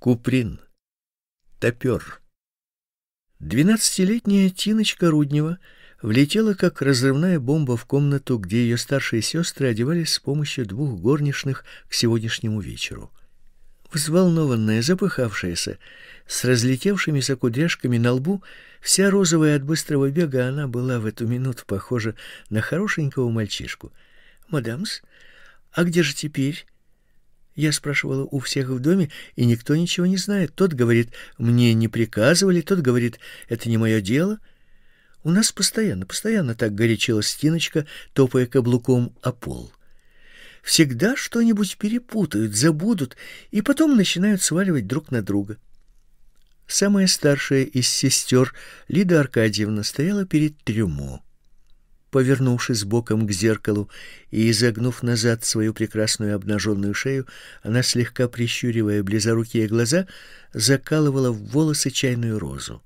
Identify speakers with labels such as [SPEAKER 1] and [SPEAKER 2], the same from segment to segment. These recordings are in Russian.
[SPEAKER 1] Куприн. Топер. Двенадцатилетняя Тиночка Руднева влетела как разрывная бомба в комнату, где ее старшие сестры одевались с помощью двух горничных к сегодняшнему вечеру. Взволнованная, запыхавшаяся, с разлетевшимися кудряшками на лбу, вся розовая от быстрого бега, она была в эту минуту похожа на хорошенького мальчишку. «Мадамс, а где же теперь?» Я спрашивала у всех в доме, и никто ничего не знает. Тот говорит, мне не приказывали, тот говорит, это не мое дело. У нас постоянно, постоянно так горячилась стеночка, топая каблуком о пол. Всегда что-нибудь перепутают, забудут, и потом начинают сваливать друг на друга. Самая старшая из сестер, Лида Аркадьевна, стояла перед трюмо. Повернувшись боком к зеркалу и изогнув назад свою прекрасную обнаженную шею, она слегка прищуривая близорукие глаза, закалывала в волосы чайную розу.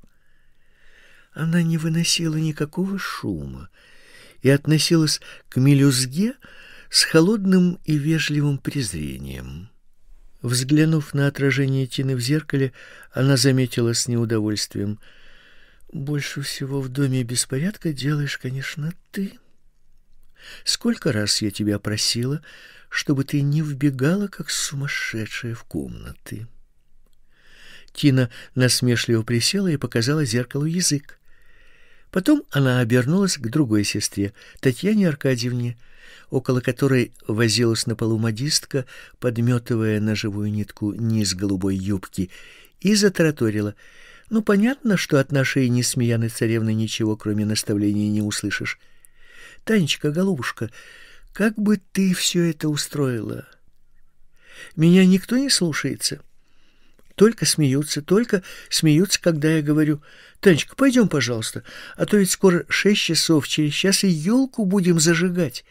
[SPEAKER 1] Она не выносила никакого шума и относилась к мелюзге с холодным и вежливым презрением. Взглянув на отражение Тины в зеркале, она заметила с неудовольствием — больше всего в доме беспорядка делаешь, конечно, ты. Сколько раз я тебя просила, чтобы ты не вбегала как сумасшедшая в комнаты. Тина насмешливо присела и показала зеркалу язык. Потом она обернулась к другой сестре, Татьяне Аркадьевне, около которой возилась на полу модистка, подметывая на живую нитку низ голубой юбки, и затараторила — ну понятно, что от нашей несмеяной царевны ничего, кроме наставления, не услышишь. Танечка, голубушка, как бы ты все это устроила? Меня никто не слушается. Только смеются, только смеются, когда я говорю: "Танечка, пойдем, пожалуйста, а то ведь скоро шесть часов, через час и елку будем зажигать".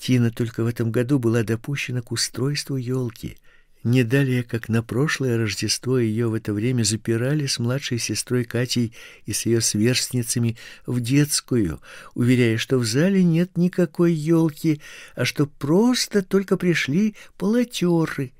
[SPEAKER 1] Тина только в этом году была допущена к устройству елки. Не далее, как на прошлое Рождество ее в это время запирали с младшей сестрой Катей и с ее сверстницами в детскую, уверяя, что в зале нет никакой елки, а что просто только пришли полотеры.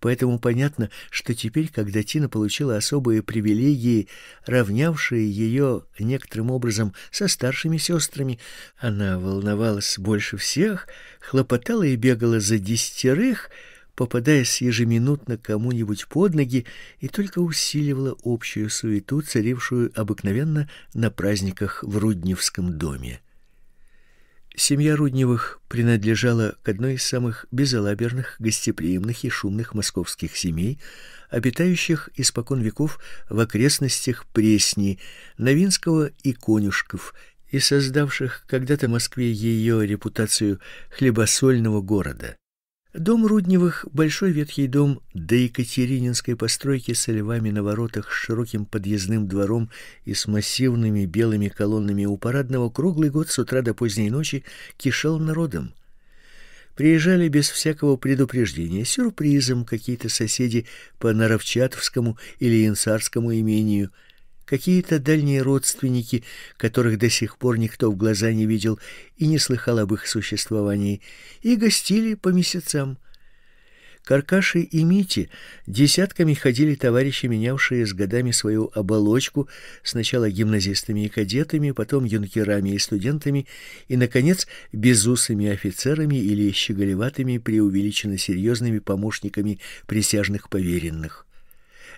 [SPEAKER 1] Поэтому понятно, что теперь, когда Тина получила особые привилегии, равнявшие ее некоторым образом со старшими сестрами, она волновалась больше всех, хлопотала и бегала за десятерых, попадаясь ежеминутно кому-нибудь под ноги, и только усиливала общую суету, царившую обыкновенно на праздниках в Рудневском доме. Семья Рудневых принадлежала к одной из самых безалаберных, гостеприимных и шумных московских семей, обитающих испокон веков в окрестностях Пресни, Новинского и Конюшков, и создавших когда-то Москве ее репутацию хлебосольного города. Дом Рудневых большой ветхий дом до Екатерининской постройки с львами на воротах, с широким подъездным двором и с массивными белыми колоннами у парадного круглый год с утра до поздней ночи кишел народом. Приезжали без всякого предупреждения, сюрпризом какие-то соседи по Наровчатовскому или Инсарскому имению – какие-то дальние родственники, которых до сих пор никто в глаза не видел и не слыхал об их существовании, и гостили по месяцам. Каркаши и Мити десятками ходили товарищи, менявшие с годами свою оболочку, сначала гимназистами и кадетами, потом юнкерами и студентами, и наконец безусыми офицерами или щеголеватыми преувеличенно серьезными помощниками присяжных поверенных.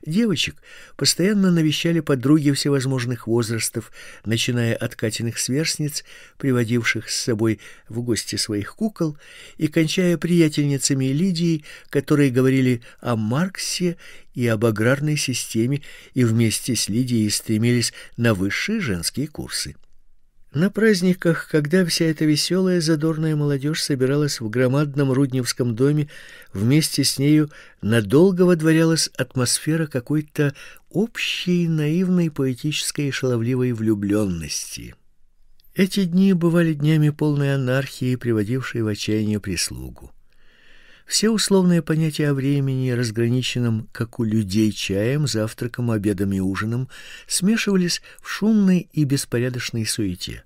[SPEAKER 1] Девочек постоянно навещали подруги всевозможных возрастов, начиная от Катиных сверстниц, приводивших с собой в гости своих кукол, и кончая приятельницами Лидии, которые говорили о Марксе и об аграрной системе и вместе с Лидией стремились на высшие женские курсы. На праздниках, когда вся эта веселая, задорная молодежь собиралась в громадном Рудневском доме, вместе с нею надолго водворялась атмосфера какой-то общей наивной поэтической и шаловливой влюбленности. Эти дни бывали днями полной анархии, приводившей в отчаяние прислугу. Все условные понятия о времени, разграниченном, как у людей, чаем, завтраком, обедом и ужином, смешивались в шумной и беспорядочной суете.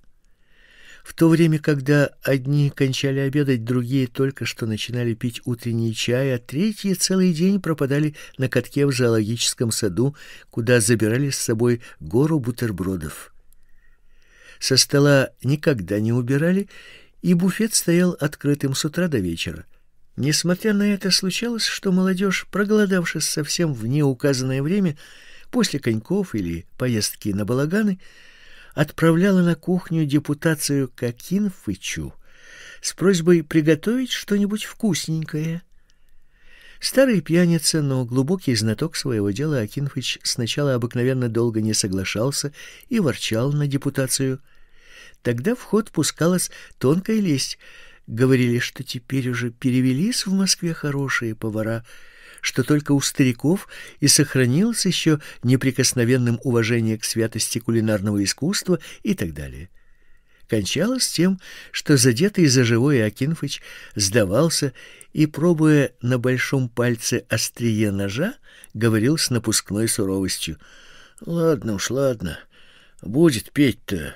[SPEAKER 1] В то время, когда одни кончали обедать, другие только что начинали пить утренний чай, а третьи целый день пропадали на катке в зоологическом саду, куда забирали с собой гору бутербродов. Со стола никогда не убирали, и буфет стоял открытым с утра до вечера. Несмотря на это, случалось, что молодежь, проголодавшись совсем в неуказанное время, после коньков или поездки на балаганы, отправляла на кухню депутацию Кокин Фычу с просьбой приготовить что-нибудь вкусненькое. Старый пьяница, но глубокий знаток своего дела Акинфыч сначала обыкновенно долго не соглашался и ворчал на депутацию. Тогда в ход пускалась тонкая лесть, Говорили, что теперь уже перевелись в Москве хорошие повара, что только у стариков и сохранилось еще неприкосновенным уважение к святости кулинарного искусства и так далее. Кончалось тем, что задетый за живое Акинфыч сдавался и, пробуя на большом пальце острие ножа, говорил с напускной суровостью. «Ладно уж, ладно, будет петь-то.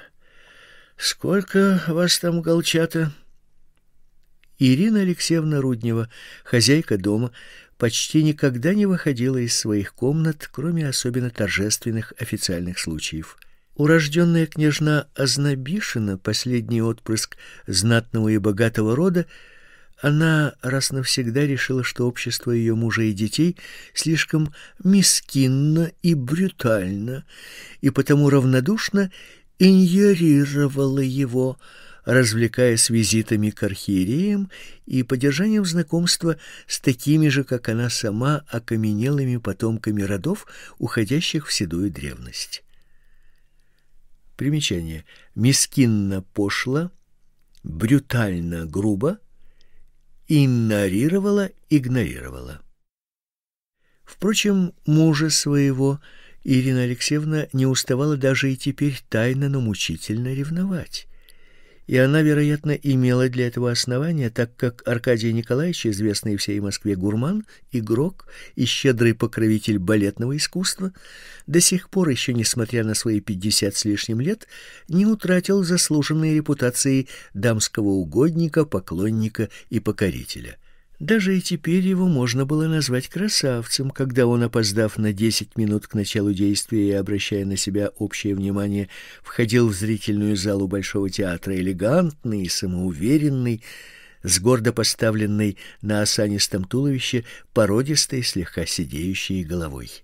[SPEAKER 1] Сколько вас там, голчата?» Ирина Алексеевна Руднева, хозяйка дома, почти никогда не выходила из своих комнат, кроме особенно торжественных официальных случаев. Урожденная княжна Ознобишина, последний отпрыск знатного и богатого рода, она раз навсегда решила, что общество ее мужа и детей слишком мискинно и брутально, и потому равнодушно игнорировала его, развлекаясь визитами к архиереям и поддержанием знакомства с такими же, как она сама, окаменелыми потомками родов, уходящих в седую древность. Примечание. Мискинно пошло, брутально грубо, игнорировала, игнорировала. Впрочем, мужа своего Ирина Алексеевна не уставала даже и теперь тайно, но мучительно ревновать и она, вероятно, имела для этого основания, так как Аркадий Николаевич, известный всей Москве гурман, игрок и щедрый покровитель балетного искусства, до сих пор еще, несмотря на свои пятьдесят с лишним лет, не утратил заслуженной репутации дамского угодника, поклонника и покорителя – даже и теперь его можно было назвать красавцем, когда он, опоздав на десять минут к началу действия и обращая на себя общее внимание, входил в зрительную залу Большого театра, элегантный и самоуверенный, с гордо поставленной на осанистом туловище породистой, слегка сидеющей головой.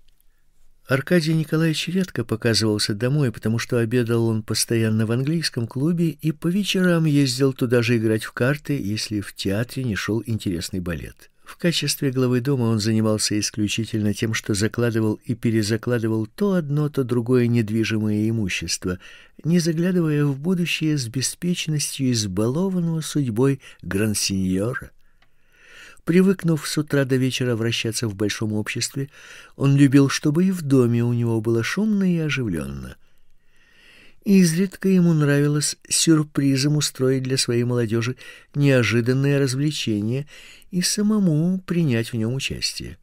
[SPEAKER 1] Аркадий Николаевич редко показывался домой, потому что обедал он постоянно в английском клубе и по вечерам ездил туда же играть в карты, если в театре не шел интересный балет. В качестве главы дома он занимался исключительно тем, что закладывал и перезакладывал то одно, то другое недвижимое имущество, не заглядывая в будущее с беспечностью избалованного судьбой грансиньора. Привыкнув с утра до вечера вращаться в большом обществе, он любил, чтобы и в доме у него было шумно и оживленно. Изредка ему нравилось сюрпризом устроить для своей молодежи неожиданное развлечение и самому принять в нем участие.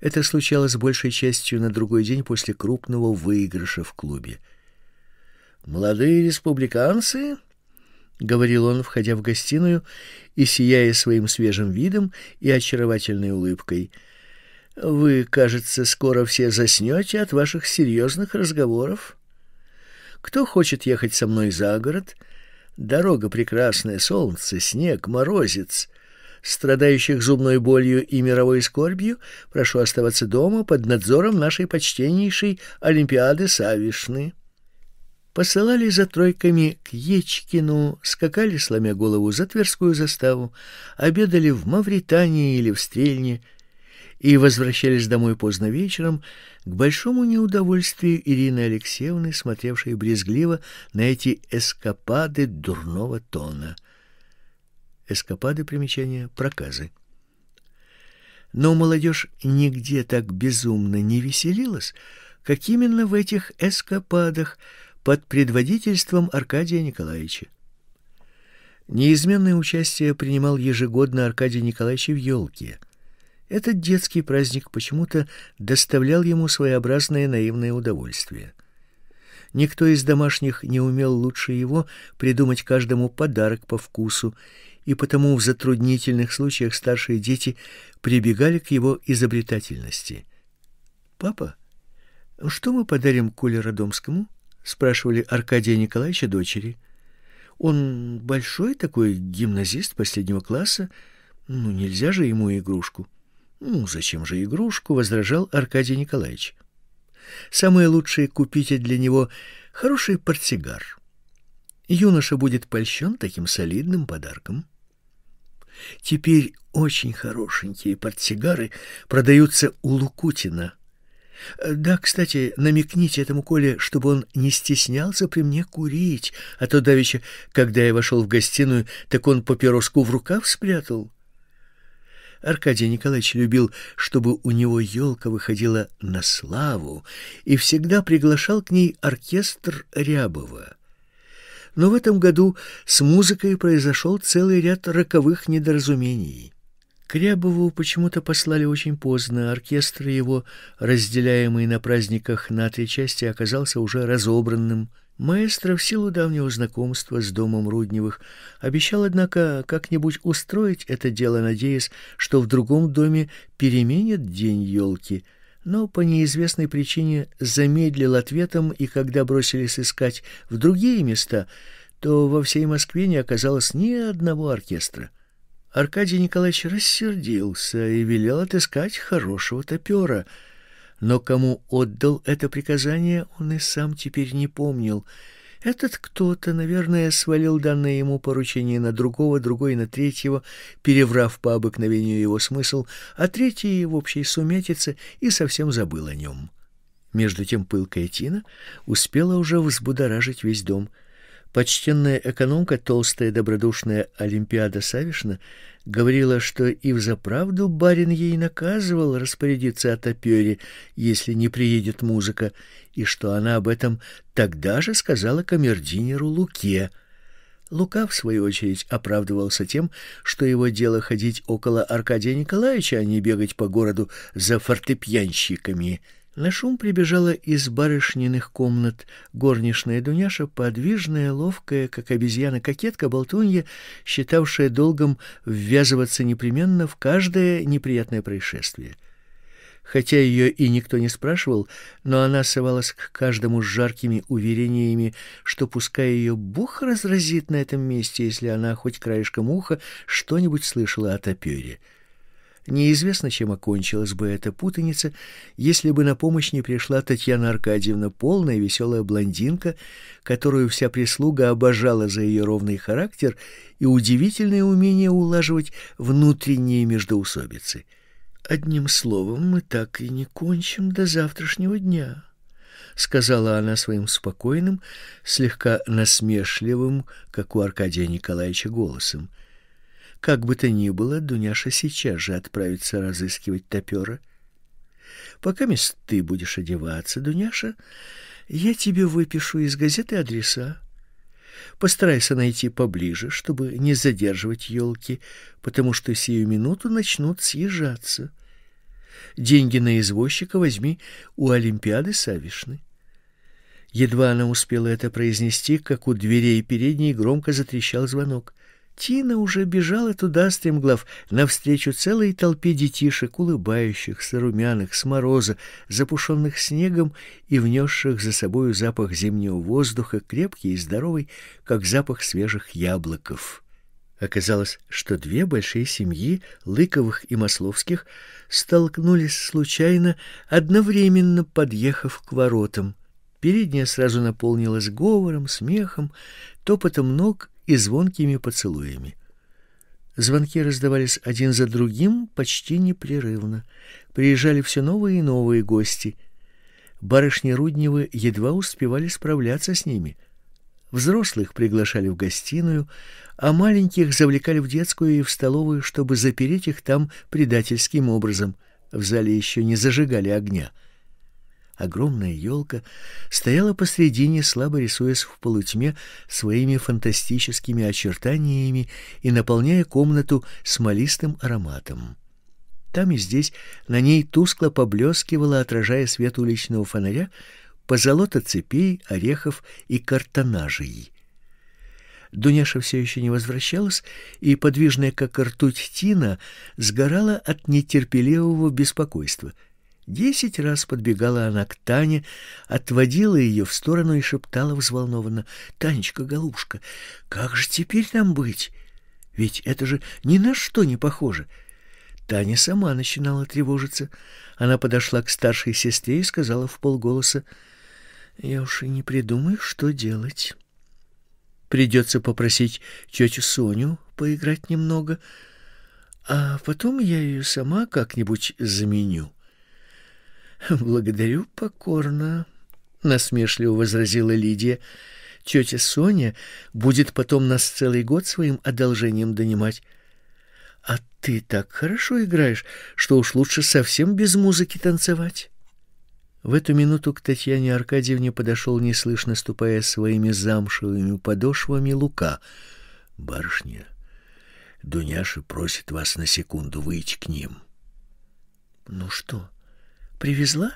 [SPEAKER 1] Это случалось большей частью на другой день после крупного выигрыша в клубе. «Молодые республиканцы?» говорил он, входя в гостиную и сияя своим свежим видом и очаровательной улыбкой. Вы, кажется, скоро все заснете от ваших серьезных разговоров. Кто хочет ехать со мной за город? Дорога прекрасная, солнце, снег, морозец. Страдающих зубной болью и мировой скорбью прошу оставаться дома под надзором нашей почтеннейшей Олимпиады Савишны посылали за тройками к Ечкину, скакали, сломя голову, за Тверскую заставу, обедали в Мавритании или в Стрельне и возвращались домой поздно вечером к большому неудовольствию Ирины Алексеевны, смотревшей брезгливо на эти эскапады дурного тона. Эскапады Примечание. проказы. Но молодежь нигде так безумно не веселилась, как именно в этих эскападах, под предводительством Аркадия Николаевича. Неизменное участие принимал ежегодно Аркадий Николаевич в Ёлке. Этот детский праздник почему-то доставлял ему своеобразное наивное удовольствие. Никто из домашних не умел лучше его придумать каждому подарок по вкусу, и потому в затруднительных случаях старшие дети прибегали к его изобретательности. Папа, что мы подарим Коле Родомскому? спрашивали Аркадия Николаевича дочери. Он большой такой гимназист последнего класса, ну нельзя же ему игрушку. Ну зачем же игрушку, возражал Аркадий Николаевич. Самое лучшее купите для него хороший портсигар. Юноша будет польщен таким солидным подарком. Теперь очень хорошенькие портсигары продаются у Лукутина. Э, да, кстати, намекните этому Коле, чтобы он не стеснялся при мне курить, а то давеча, когда я вошел в гостиную, так он папироску в рукав спрятал. Аркадий Николаевич любил, чтобы у него елка выходила на славу и всегда приглашал к ней оркестр Рябова. Но в этом году с музыкой произошел целый ряд роковых недоразумений. Крябову почему-то послали очень поздно. Оркестр его, разделяемый на праздниках на три части, оказался уже разобранным. Маэстро в силу давнего знакомства с домом Рудневых обещал, однако, как-нибудь устроить это дело, надеясь, что в другом доме переменят день елки — но по неизвестной причине замедлил ответом, и когда бросились искать в другие места, то во всей Москве не оказалось ни одного оркестра. Аркадий Николаевич рассердился и велел отыскать хорошего топера. Но кому отдал это приказание, он и сам теперь не помнил. Этот кто-то, наверное, свалил данное ему поручение на другого, другой на третьего, переврав по обыкновению его смысл, а третий в общей сумятице и совсем забыл о нем. Между тем пылкая Тина успела уже взбудоражить весь дом — Почтенная экономка, толстая добродушная Олимпиада Савишна, говорила, что и в заправду барин ей наказывал распорядиться о топере, если не приедет музыка, и что она об этом тогда же сказала камердинеру Луке. Лука, в свою очередь, оправдывался тем, что его дело ходить около Аркадия Николаевича, а не бегать по городу за фортепианщиками. На шум прибежала из барышниных комнат горничная Дуняша, подвижная, ловкая, как обезьяна, кокетка, болтунья, считавшая долгом ввязываться непременно в каждое неприятное происшествие. Хотя ее и никто не спрашивал, но она совалась к каждому с жаркими уверениями, что пускай ее бух разразит на этом месте, если она хоть краешком уха что-нибудь слышала о топере. Неизвестно, чем окончилась бы эта путаница, если бы на помощь не пришла Татьяна Аркадьевна, полная веселая блондинка, которую вся прислуга обожала за ее ровный характер и удивительное умение улаживать внутренние междоусобицы. Одним словом, мы так и не кончим до завтрашнего дня, сказала она своим спокойным, слегка насмешливым, как у Аркадия Николаевича голосом. Как бы то ни было, Дуняша сейчас же отправится разыскивать топера. Пока мист ты будешь одеваться, Дуняша, я тебе выпишу из газеты адреса. Постарайся найти поближе, чтобы не задерживать елки, потому что сию минуту начнут съезжаться. Деньги на извозчика возьми у Олимпиады Савишны. Едва она успела это произнести, как у дверей передней громко затрещал звонок. Тина уже бежала туда стремглав, навстречу целой толпе детишек, улыбающихся, румяных, с мороза, запушенных снегом и внесших за собою запах зимнего воздуха, крепкий и здоровый, как запах свежих яблоков. Оказалось, что две большие семьи, Лыковых и Масловских, столкнулись случайно, одновременно подъехав к воротам. Передняя сразу наполнилась говором, смехом, топотом ног и звонкими поцелуями. Звонки раздавались один за другим почти непрерывно. Приезжали все новые и новые гости. Барышни Рудневы едва успевали справляться с ними. Взрослых приглашали в гостиную, а маленьких завлекали в детскую и в столовую, чтобы запереть их там предательским образом. В зале еще не зажигали огня. Огромная елка стояла посредине, слабо рисуясь в полутьме своими фантастическими очертаниями и наполняя комнату смолистым ароматом. Там и здесь на ней тускло поблескивало, отражая свет уличного фонаря, позолота цепей, орехов и картонажей. Дуняша все еще не возвращалась, и подвижная, как ртуть, тина сгорала от нетерпеливого беспокойства — Десять раз подбегала она к Тане, отводила ее в сторону и шептала взволнованно. «Танечка, голубушка, как же теперь нам быть? Ведь это же ни на что не похоже!» Таня сама начинала тревожиться. Она подошла к старшей сестре и сказала в полголоса, «Я уж и не придумаю, что делать. Придется попросить тетю Соню поиграть немного, а потом я ее сама как-нибудь заменю». Благодарю покорно, насмешливо возразила Лидия. Тетя Соня будет потом нас целый год своим одолжением донимать. А ты так хорошо играешь, что уж лучше совсем без музыки танцевать. В эту минуту к Татьяне Аркадьевне подошел неслышно ступая своими замшевыми подошвами Лука. Барышня, Дуняша просит вас на секунду выйти к ним. Ну что? привезла?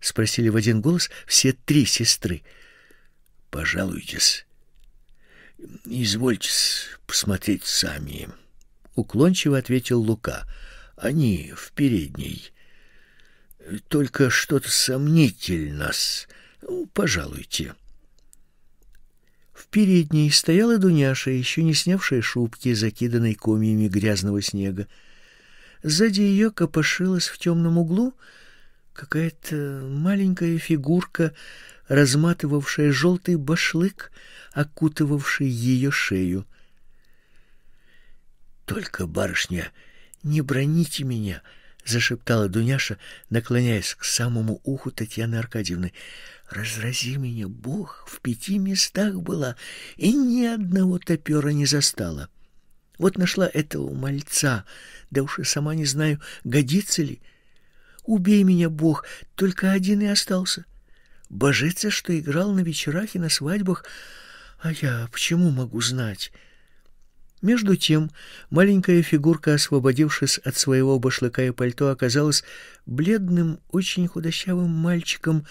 [SPEAKER 1] спросили в один голос все три сестры. Пожалуйтесь. Извольте посмотреть сами, уклончиво ответил Лука. Они в передней. Только что-то сомнительно-с. Ну, пожалуйте. В передней стояла Дуняша, еще не снявшая шубки, закиданной комьями грязного снега. Сзади ее копошилась в темном углу — какая-то маленькая фигурка, разматывавшая желтый башлык, окутывавший ее шею. «Только, барышня, не броните меня!» — зашептала Дуняша, наклоняясь к самому уху Татьяны Аркадьевны. «Разрази меня, Бог! В пяти местах была и ни одного топера не застала. Вот нашла этого мальца, да уж и сама не знаю, годится ли». Убей меня, Бог, только один и остался. Божится, что играл на вечерах и на свадьбах, а я почему могу знать? Между тем, маленькая фигурка, освободившись от своего башлыка и пальто, оказалась бледным, очень худощавым мальчиком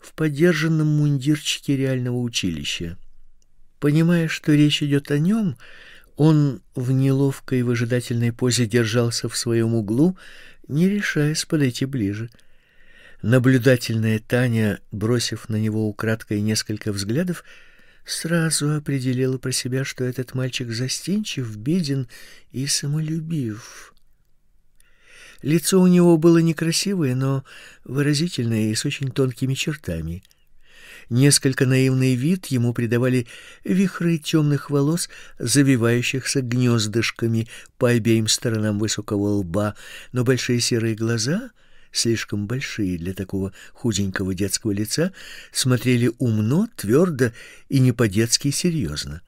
[SPEAKER 1] в подержанном мундирчике реального училища. Понимая, что речь идет о нем, он в неловкой выжидательной позе держался в своем углу, не решаясь подойти ближе. Наблюдательная Таня, бросив на него украдкой несколько взглядов, сразу определила про себя, что этот мальчик застенчив, беден и самолюбив. Лицо у него было некрасивое, но выразительное и с очень тонкими чертами — Несколько наивный вид ему придавали вихры темных волос, завивающихся гнездышками по обеим сторонам высокого лба, но большие серые глаза, слишком большие для такого худенького детского лица, смотрели умно, твердо и не по-детски серьезно.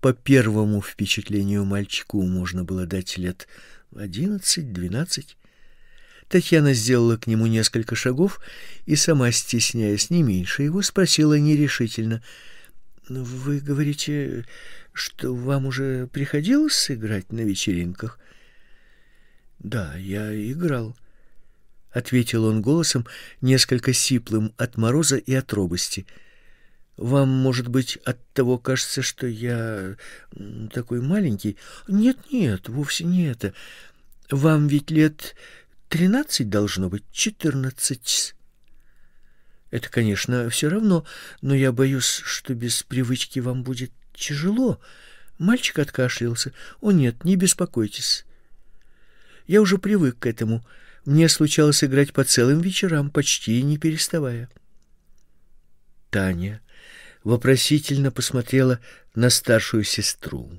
[SPEAKER 1] По первому впечатлению мальчику можно было дать лет одиннадцать-двенадцать. Татьяна сделала к нему несколько шагов и сама стесняясь не меньше его спросила нерешительно: «Ну, "Вы говорите, что вам уже приходилось играть на вечеринках?" "Да, я играл", ответил он голосом, несколько сиплым от мороза и от робости. Вам, может быть, от того кажется, что я такой маленький? Нет, нет, вовсе не это. Вам ведь лет Тринадцать должно быть, четырнадцать. Это, конечно, все равно, но я боюсь, что без привычки вам будет тяжело. Мальчик откашлялся. О нет, не беспокойтесь. Я уже привык к этому. Мне случалось играть по целым вечерам, почти не переставая. Таня вопросительно посмотрела на старшую сестру.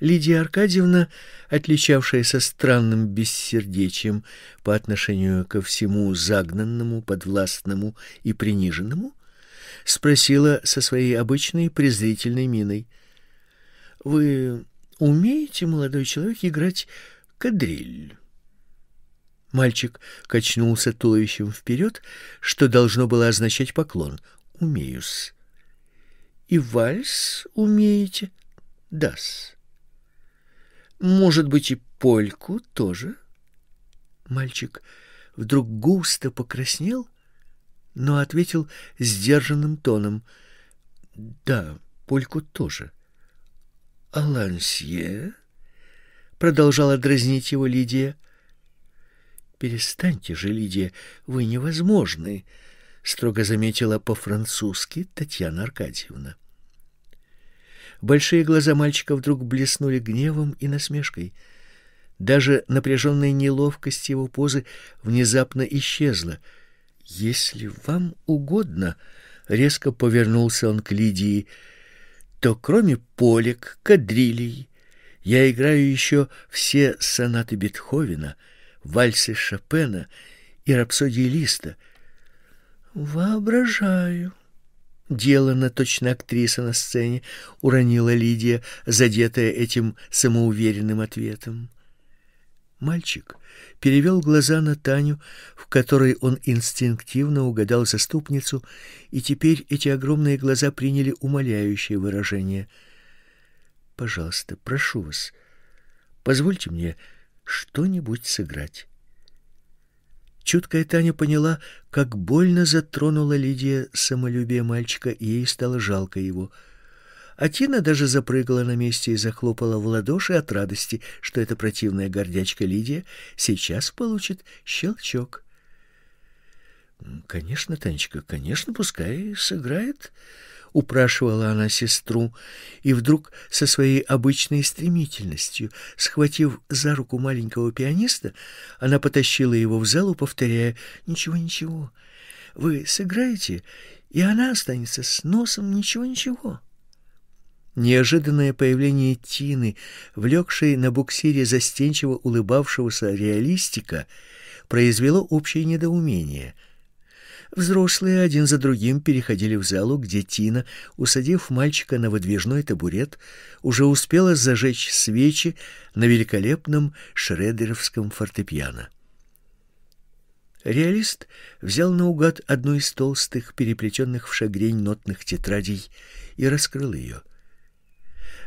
[SPEAKER 1] Лидия Аркадьевна, отличавшаяся странным бессердечием по отношению ко всему загнанному, подвластному и приниженному, спросила со своей обычной презрительной миной: "Вы умеете, молодой человек, играть кадриль?" Мальчик качнулся туловищем вперед, что должно было означать поклон. «Умею с». "И вальс умеете?" "Да-с". Может быть, и польку тоже? Мальчик вдруг густо покраснел, но ответил сдержанным тоном. Да, польку тоже. Алансье? Продолжала дразнить его Лидия. Перестаньте же, Лидия, вы невозможны, строго заметила по-французски Татьяна Аркадьевна. Большие глаза мальчика вдруг блеснули гневом и насмешкой. Даже напряженная неловкость его позы внезапно исчезла. Если вам угодно, резко повернулся он к Лидии, то кроме полек, кадрилей, я играю еще все сонаты Бетховена, вальсы Шопена и рапсодии Листа. Воображаю, делана точно актриса на сцене, уронила Лидия, задетая этим самоуверенным ответом. Мальчик перевел глаза на Таню, в которой он инстинктивно угадал заступницу, и теперь эти огромные глаза приняли умоляющее выражение. «Пожалуйста, прошу вас, позвольте мне что-нибудь сыграть». Чуткая Таня поняла, как больно затронула Лидия самолюбие мальчика, и ей стало жалко его. А Тина даже запрыгала на месте и захлопала в ладоши от радости, что эта противная гордячка Лидия сейчас получит щелчок. «Конечно, Танечка, конечно, пускай сыграет», — упрашивала она сестру, и вдруг со своей обычной стремительностью, схватив за руку маленького пианиста, она потащила его в залу, повторяя «Ничего, ничего, вы сыграете, и она останется с носом, ничего, ничего». Неожиданное появление Тины, влекшей на буксире застенчиво улыбавшегося реалистика, произвело общее недоумение — Взрослые один за другим переходили в залу, где Тина, усадив мальчика на выдвижной табурет, уже успела зажечь свечи на великолепном шредеровском фортепиано. Реалист взял наугад одну из толстых, переплетенных в шагрень нотных тетрадей и раскрыл ее.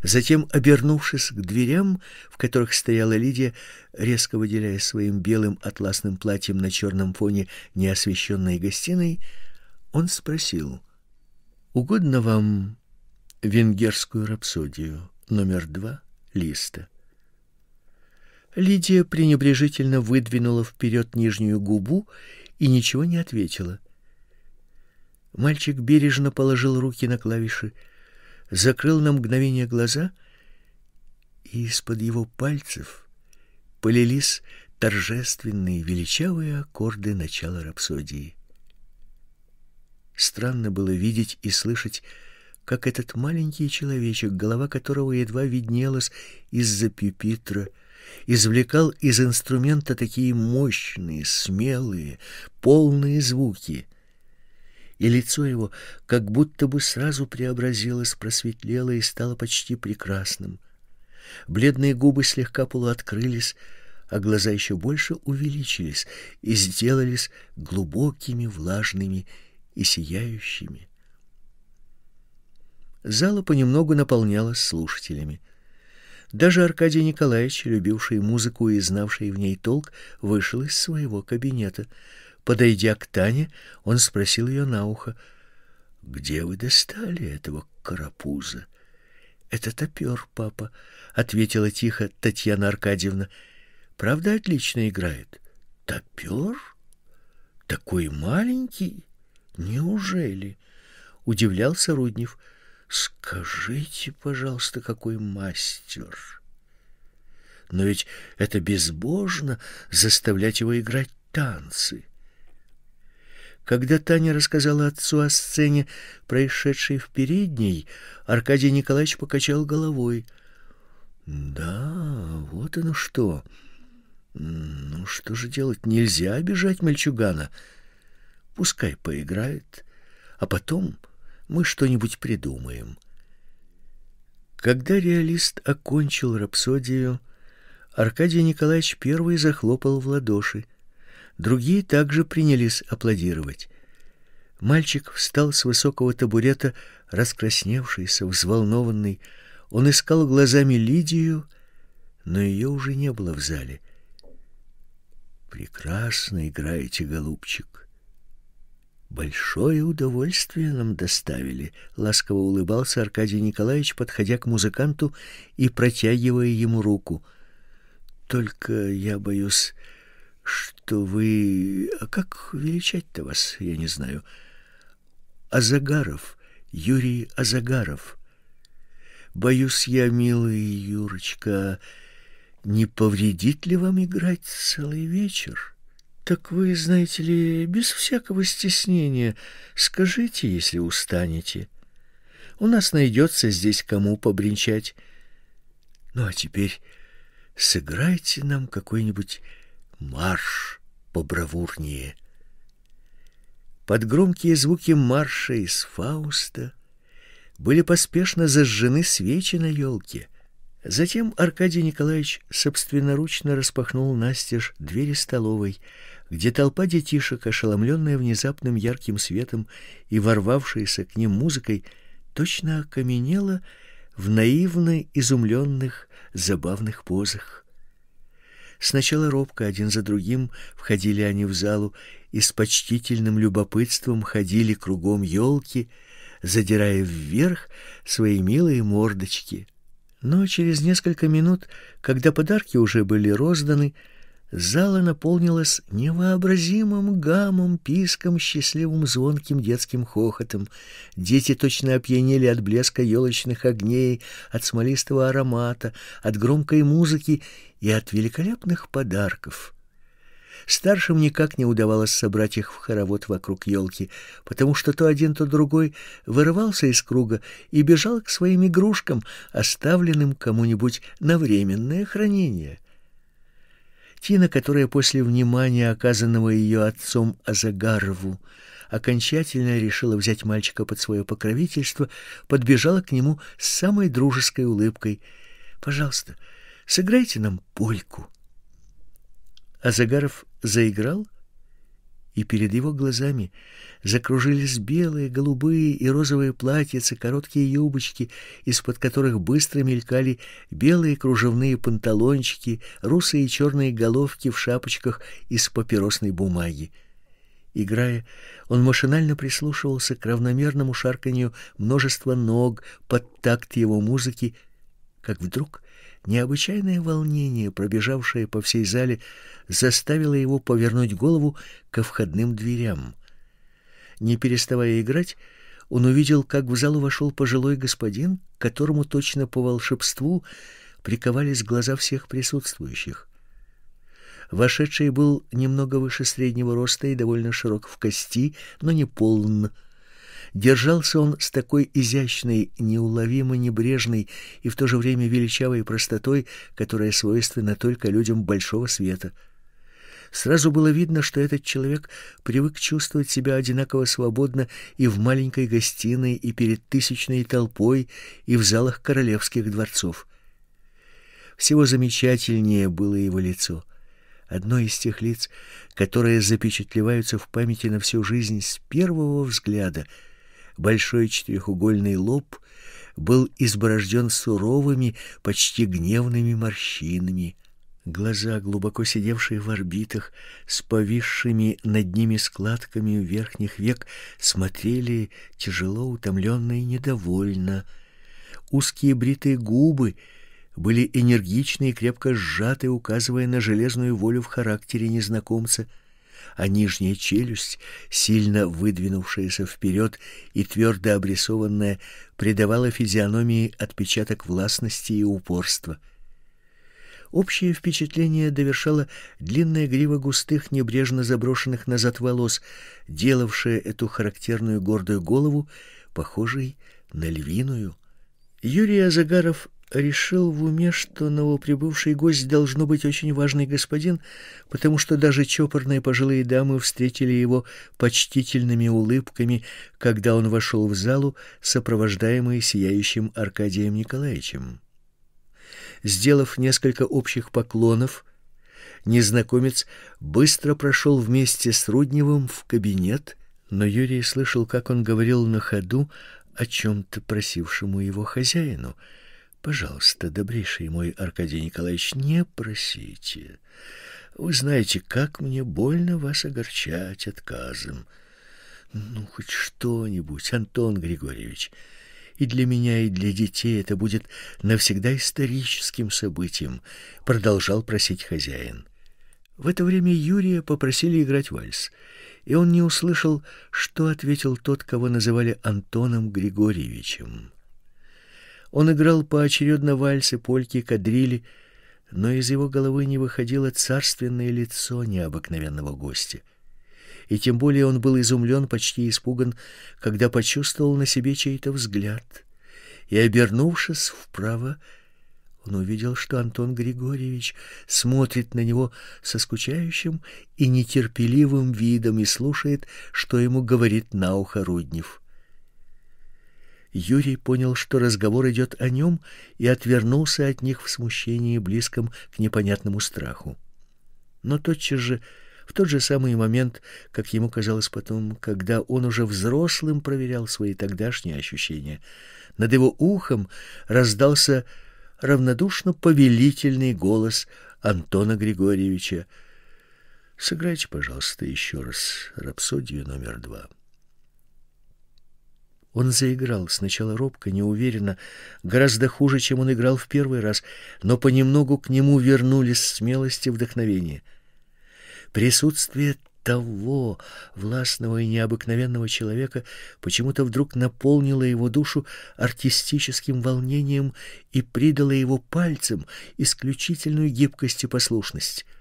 [SPEAKER 1] Затем, обернувшись к дверям, в которых стояла Лидия, резко выделяя своим белым атласным платьем на черном фоне неосвещенной гостиной, он спросил: "Угодно вам венгерскую рапсодию номер два листа?" Лидия пренебрежительно выдвинула вперед нижнюю губу и ничего не ответила. Мальчик бережно положил руки на клавиши закрыл на мгновение глаза, и из-под его пальцев полились торжественные величавые аккорды начала рапсодии. Странно было видеть и слышать, как этот маленький человечек, голова которого едва виднелась из-за пюпитра, извлекал из инструмента такие мощные, смелые, полные звуки, и лицо его как будто бы сразу преобразилось, просветлело и стало почти прекрасным. Бледные губы слегка полуоткрылись, а глаза еще больше увеличились и сделались глубокими, влажными и сияющими. Зала понемногу наполнялась слушателями. Даже Аркадий Николаевич, любивший музыку и знавший в ней толк, вышел из своего кабинета. Подойдя к Тане, он спросил ее на ухо, «Где вы достали этого карапуза?» «Это топер, папа», — ответила тихо Татьяна Аркадьевна. «Правда, отлично играет?» «Топер? Такой маленький? Неужели?» — удивлялся Руднев. «Скажите, пожалуйста, какой мастер!» «Но ведь это безбожно заставлять его играть танцы!» Когда Таня рассказала отцу о сцене, происшедшей в передней, Аркадий Николаевич покачал головой. Да, вот оно что. Ну что же делать? Нельзя обижать мальчугана. Пускай поиграет, а потом мы что-нибудь придумаем. Когда реалист окончил рапсодию, Аркадий Николаевич первый захлопал в ладоши. Другие также принялись аплодировать. Мальчик встал с высокого табурета, раскрасневшийся, взволнованный. Он искал глазами Лидию, но ее уже не было в зале. Прекрасно играете, голубчик. Большое удовольствие нам доставили, ласково улыбался Аркадий Николаевич, подходя к музыканту и протягивая ему руку. Только я боюсь, что вы... А как величать-то вас, я не знаю. Азагаров, Юрий Азагаров. Боюсь я, милый Юрочка, не повредит ли вам играть целый вечер? Так вы, знаете ли, без всякого стеснения скажите, если устанете. У нас найдется здесь кому побренчать. Ну а теперь сыграйте нам какой-нибудь марш по бравурнее. Под громкие звуки марша из Фауста были поспешно зажжены свечи на елке. Затем Аркадий Николаевич собственноручно распахнул настежь двери столовой, где толпа детишек, ошеломленная внезапным ярким светом и ворвавшаяся к ним музыкой, точно окаменела в наивно изумленных забавных позах. Сначала робко один за другим входили они в залу и с почтительным любопытством ходили кругом елки, задирая вверх свои милые мордочки. Но через несколько минут, когда подарки уже были розданы, зала наполнилась невообразимым гамом, писком, счастливым звонким детским хохотом. Дети точно опьянели от блеска елочных огней, от смолистого аромата, от громкой музыки и от великолепных подарков. Старшим никак не удавалось собрать их в хоровод вокруг елки, потому что то один, то другой вырывался из круга и бежал к своим игрушкам, оставленным кому-нибудь на временное хранение. Тина, которая после внимания, оказанного ее отцом Азагарову, окончательно решила взять мальчика под свое покровительство, подбежала к нему с самой дружеской улыбкой. «Пожалуйста, — сыграйте нам польку. А Загаров заиграл, и перед его глазами закружились белые, голубые и розовые платьица, короткие юбочки, из-под которых быстро мелькали белые кружевные панталончики, русые и черные головки в шапочках из папиросной бумаги. Играя, он машинально прислушивался к равномерному шарканью множества ног под такт его музыки, как вдруг Необычайное волнение, пробежавшее по всей зале, заставило его повернуть голову ко входным дверям. Не переставая играть, он увидел, как в залу вошел пожилой господин, которому точно по волшебству приковались глаза всех присутствующих. Вошедший был немного выше среднего роста и довольно широк в кости, но не полн, Держался он с такой изящной, неуловимо небрежной и в то же время величавой простотой, которая свойственна только людям большого света. Сразу было видно, что этот человек привык чувствовать себя одинаково свободно и в маленькой гостиной, и перед тысячной толпой, и в залах королевских дворцов. Всего замечательнее было его лицо — одно из тех лиц, которые запечатлеваются в памяти на всю жизнь с первого взгляда — Большой четырехугольный лоб был изборожден суровыми, почти гневными морщинами. Глаза, глубоко сидевшие в орбитах, с повисшими над ними складками верхних век, смотрели тяжело, утомленно и недовольно. Узкие бритые губы были энергичны и крепко сжаты, указывая на железную волю в характере незнакомца — а нижняя челюсть, сильно выдвинувшаяся вперед и твердо обрисованная, придавала физиономии отпечаток властности и упорства. Общее впечатление довершала длинная грива густых, небрежно заброшенных назад волос, делавшая эту характерную гордую голову похожей на львиную. Юрий Азагаров решил в уме, что новоприбывший гость должно быть очень важный господин, потому что даже чопорные пожилые дамы встретили его почтительными улыбками, когда он вошел в залу, сопровождаемый сияющим Аркадием Николаевичем. Сделав несколько общих поклонов, незнакомец быстро прошел вместе с Рудневым в кабинет, но Юрий слышал, как он говорил на ходу о чем-то просившему его хозяину — Пожалуйста, добрейший мой Аркадий Николаевич, не просите. Вы знаете, как мне больно вас огорчать отказом. Ну, хоть что-нибудь, Антон Григорьевич. И для меня, и для детей это будет навсегда историческим событием, продолжал просить хозяин. В это время Юрия попросили играть вальс, и он не услышал, что ответил тот, кого называли Антоном Григорьевичем. Он играл поочередно вальсы, польки, кадрили, но из его головы не выходило царственное лицо необыкновенного гостя. И тем более он был изумлен, почти испуган, когда почувствовал на себе чей-то взгляд. И, обернувшись вправо, он увидел, что Антон Григорьевич смотрит на него со скучающим и нетерпеливым видом и слушает, что ему говорит на ухо Руднев. Юрий понял, что разговор идет о нем, и отвернулся от них в смущении, близком к непонятному страху. Но тотчас же, в тот же самый момент, как ему казалось потом, когда он уже взрослым проверял свои тогдашние ощущения, над его ухом раздался равнодушно повелительный голос Антона Григорьевича. «Сыграйте, пожалуйста, еще раз рапсодию номер два». Он заиграл, сначала робко, неуверенно, гораздо хуже, чем он играл в первый раз, но понемногу к нему вернулись смелость и вдохновение. Присутствие того властного и необыкновенного человека почему-то вдруг наполнило его душу артистическим волнением и придало его пальцам исключительную гибкость и послушность —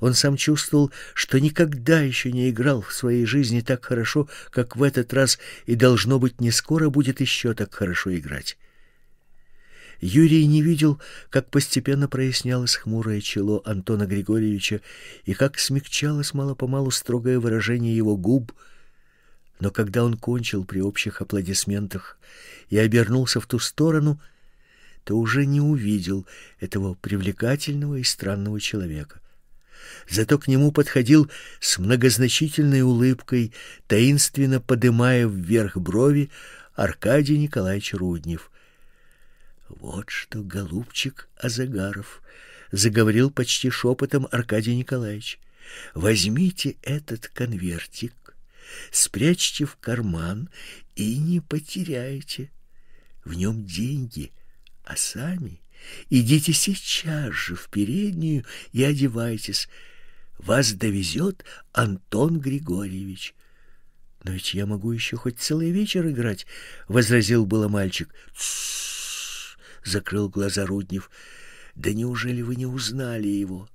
[SPEAKER 1] он сам чувствовал, что никогда еще не играл в своей жизни так хорошо, как в этот раз, и, должно быть, не скоро будет еще так хорошо играть. Юрий не видел, как постепенно прояснялось хмурое чело Антона Григорьевича и как смягчалось мало-помалу строгое выражение его губ, но когда он кончил при общих аплодисментах и обернулся в ту сторону, то уже не увидел этого привлекательного и странного человека. Зато к нему подходил с многозначительной улыбкой, таинственно подымая вверх брови, Аркадий Николаевич Руднев. «Вот что, голубчик Азагаров!» — заговорил почти шепотом Аркадий Николаевич. «Возьмите этот конвертик, спрячьте в карман и не потеряйте. В нем деньги, а сами Идите сейчас же в переднюю и одевайтесь. Вас довезет Антон Григорьевич. — Но ведь я могу еще хоть целый вечер играть, — возразил было мальчик. — закрыл глаза Руднев. — Да неужели вы не узнали его?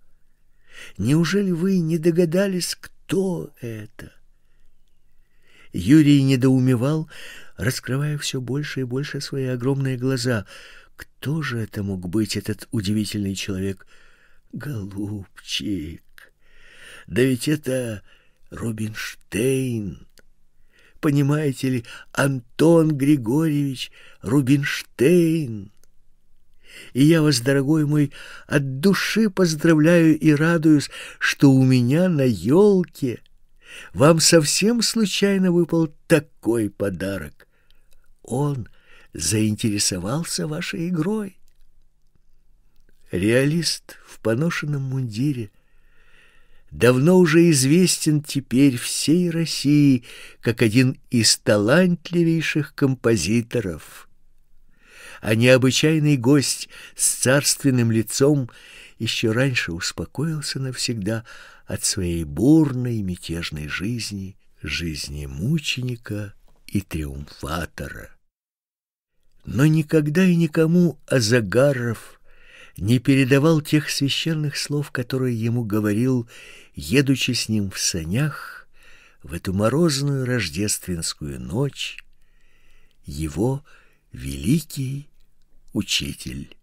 [SPEAKER 1] Неужели вы не догадались, кто это? Юрий недоумевал, раскрывая все больше и больше свои огромные глаза — кто же это мог быть, этот удивительный человек? Голубчик, да ведь это Рубинштейн. Понимаете ли, Антон Григорьевич Рубинштейн. И я вас, дорогой мой, от души поздравляю и радуюсь, что у меня на елке вам совсем случайно выпал такой подарок. Он — заинтересовался вашей игрой. Реалист в поношенном мундире давно уже известен теперь всей России как один из талантливейших композиторов. А необычайный гость с царственным лицом еще раньше успокоился навсегда от своей бурной мятежной жизни, жизни мученика и триумфатора но никогда и никому Азагаров не передавал тех священных слов, которые ему говорил, едучи с ним в санях в эту морозную рождественскую ночь его великий учитель.